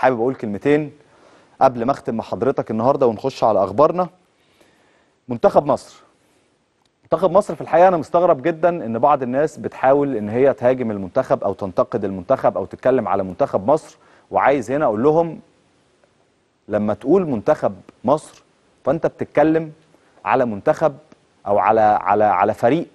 حابب اقول كلمتين قبل ما اختم مع حضرتك النهارده ونخش على اخبارنا منتخب مصر منتخب مصر في الحقيقه انا مستغرب جدا ان بعض الناس بتحاول ان هي تهاجم المنتخب او تنتقد المنتخب او تتكلم على منتخب مصر وعايز هنا اقول لهم لما تقول منتخب مصر فانت بتتكلم على منتخب او على على على فريق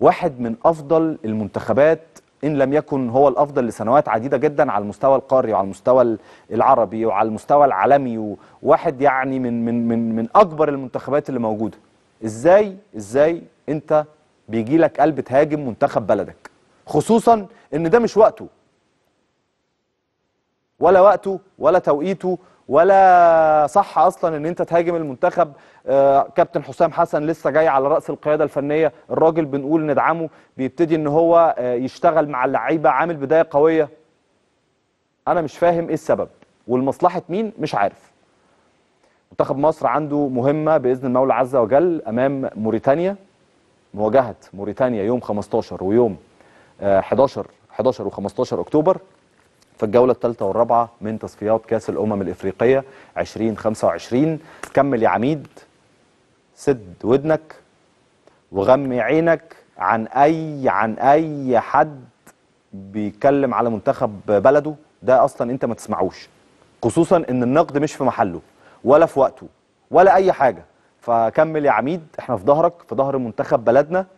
واحد من افضل المنتخبات إن لم يكن هو الأفضل لسنوات عديدة جدا على المستوى القاري وعلى المستوى العربي وعلى المستوى العالمي وواحد يعني من من من من أكبر المنتخبات اللي موجودة إزاي إزاي أنت بيجي لك قلب تهاجم منتخب بلدك خصوصا إن ده مش وقته ولا وقته ولا توقيته ولا صح اصلا ان انت تهاجم المنتخب آه، كابتن حسام حسن لسه جاي على راس القياده الفنيه الراجل بنقول ندعمه بيبتدي ان هو آه، يشتغل مع اللعيبه عامل بدايه قويه انا مش فاهم ايه السبب والمصلحه مين مش عارف منتخب مصر عنده مهمه باذن المولى عز وجل امام موريتانيا مواجهه موريتانيا يوم 15 ويوم 11 11 و15 اكتوبر في الجولة الثالثة والرابعة من تصفيات كأس الأمم الإفريقية 2025 كمل يا عميد سد ودنك وغمي عينك عن أي عن أي حد بيتكلم على منتخب بلده ده أصلا أنت ما تسمعوش خصوصا أن النقد مش في محله ولا في وقته ولا أي حاجة فكمل يا عميد احنا في ظهرك في ظهر منتخب بلدنا